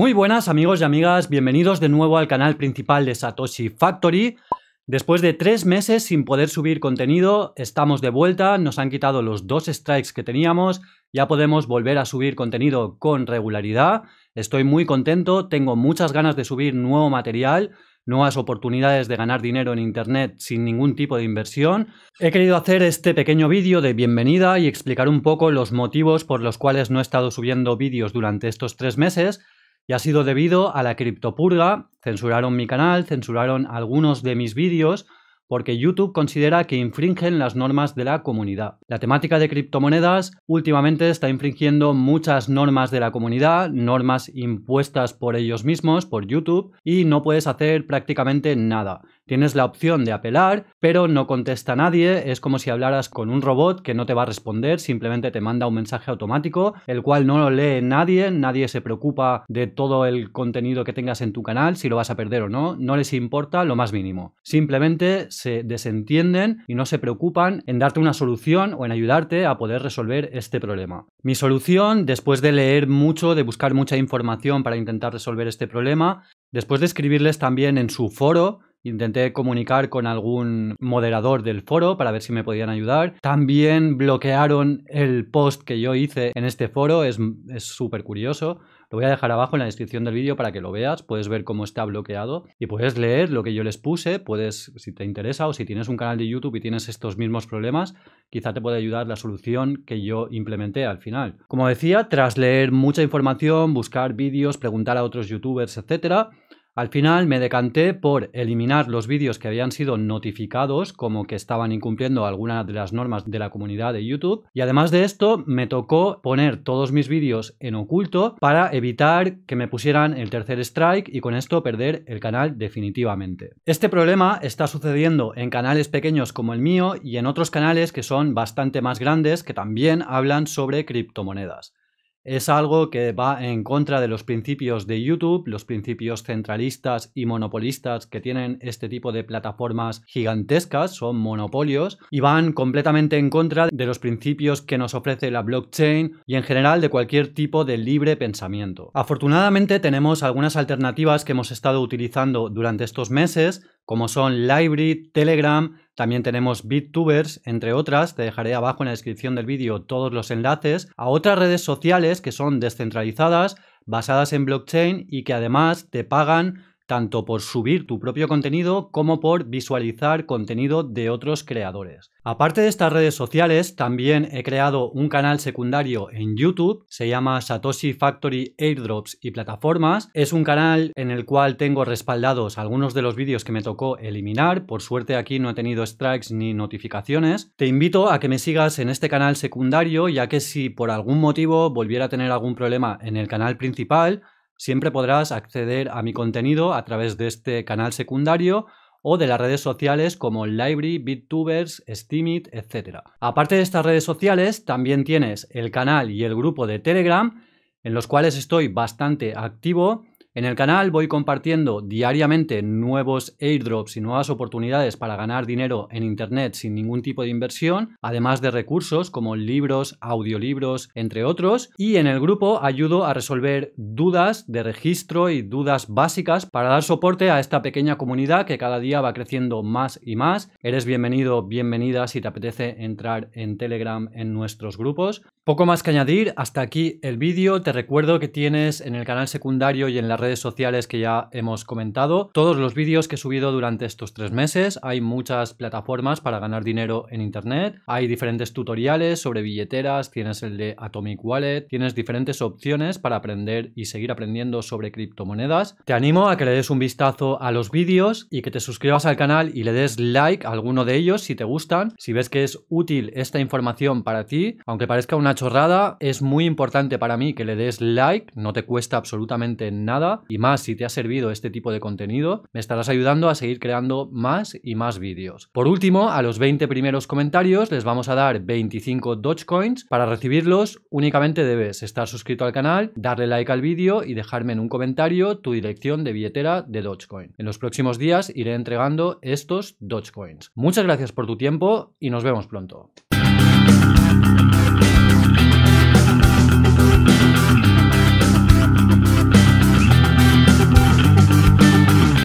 Muy buenas amigos y amigas, bienvenidos de nuevo al canal principal de Satoshi Factory. Después de tres meses sin poder subir contenido, estamos de vuelta, nos han quitado los dos strikes que teníamos, ya podemos volver a subir contenido con regularidad. Estoy muy contento, tengo muchas ganas de subir nuevo material, nuevas oportunidades de ganar dinero en Internet sin ningún tipo de inversión. He querido hacer este pequeño vídeo de bienvenida y explicar un poco los motivos por los cuales no he estado subiendo vídeos durante estos tres meses y ha sido debido a la criptopurga, censuraron mi canal, censuraron algunos de mis vídeos, porque YouTube considera que infringen las normas de la comunidad. La temática de criptomonedas últimamente está infringiendo muchas normas de la comunidad, normas impuestas por ellos mismos, por YouTube, y no puedes hacer prácticamente nada. Tienes la opción de apelar, pero no contesta nadie, es como si hablaras con un robot que no te va a responder, simplemente te manda un mensaje automático, el cual no lo lee nadie, nadie se preocupa de todo el contenido que tengas en tu canal, si lo vas a perder o no, no les importa lo más mínimo. Simplemente se desentienden y no se preocupan en darte una solución o en ayudarte a poder resolver este problema. Mi solución, después de leer mucho, de buscar mucha información para intentar resolver este problema, después de escribirles también en su foro, Intenté comunicar con algún moderador del foro para ver si me podían ayudar. También bloquearon el post que yo hice en este foro, es súper curioso. Lo voy a dejar abajo en la descripción del vídeo para que lo veas, puedes ver cómo está bloqueado y puedes leer lo que yo les puse, puedes, si te interesa o si tienes un canal de YouTube y tienes estos mismos problemas, quizá te puede ayudar la solución que yo implementé al final. Como decía, tras leer mucha información, buscar vídeos, preguntar a otros youtubers, etcétera, al final me decanté por eliminar los vídeos que habían sido notificados como que estaban incumpliendo algunas de las normas de la comunidad de YouTube y además de esto me tocó poner todos mis vídeos en oculto para evitar que me pusieran el tercer strike y con esto perder el canal definitivamente. Este problema está sucediendo en canales pequeños como el mío y en otros canales que son bastante más grandes que también hablan sobre criptomonedas es algo que va en contra de los principios de YouTube, los principios centralistas y monopolistas que tienen este tipo de plataformas gigantescas, son monopolios, y van completamente en contra de los principios que nos ofrece la blockchain y en general de cualquier tipo de libre pensamiento. Afortunadamente tenemos algunas alternativas que hemos estado utilizando durante estos meses, como son Library, Telegram, también tenemos BitTubers, entre otras, te dejaré abajo en la descripción del vídeo todos los enlaces, a otras redes sociales que son descentralizadas, basadas en blockchain y que además te pagan tanto por subir tu propio contenido como por visualizar contenido de otros creadores. Aparte de estas redes sociales, también he creado un canal secundario en YouTube, se llama Satoshi Factory Airdrops y Plataformas. Es un canal en el cual tengo respaldados algunos de los vídeos que me tocó eliminar, por suerte aquí no he tenido strikes ni notificaciones. Te invito a que me sigas en este canal secundario, ya que si por algún motivo volviera a tener algún problema en el canal principal, siempre podrás acceder a mi contenido a través de este canal secundario o de las redes sociales como Library, BitTubers, Steamit, etc. Aparte de estas redes sociales, también tienes el canal y el grupo de Telegram, en los cuales estoy bastante activo en el canal voy compartiendo diariamente nuevos airdrops y nuevas oportunidades para ganar dinero en Internet sin ningún tipo de inversión, además de recursos como libros, audiolibros, entre otros. Y en el grupo ayudo a resolver dudas de registro y dudas básicas para dar soporte a esta pequeña comunidad que cada día va creciendo más y más. Eres bienvenido, bienvenida si te apetece entrar en Telegram en nuestros grupos. Poco más que añadir, hasta aquí el vídeo. Te recuerdo que tienes en el canal secundario y en las redes sociales que ya hemos comentado todos los vídeos que he subido durante estos tres meses. Hay muchas plataformas para ganar dinero en Internet, hay diferentes tutoriales sobre billeteras, tienes el de Atomic Wallet, tienes diferentes opciones para aprender y seguir aprendiendo sobre criptomonedas. Te animo a que le des un vistazo a los vídeos y que te suscribas al canal y le des like a alguno de ellos si te gustan, si ves que es útil esta información para ti, aunque parezca una es muy importante para mí que le des like, no te cuesta absolutamente nada y más si te ha servido este tipo de contenido, me estarás ayudando a seguir creando más y más vídeos. Por último, a los 20 primeros comentarios les vamos a dar 25 Dogecoins. Para recibirlos únicamente debes estar suscrito al canal, darle like al vídeo y dejarme en un comentario tu dirección de billetera de Dogecoin. En los próximos días iré entregando estos Dogecoins. Muchas gracias por tu tiempo y nos vemos pronto.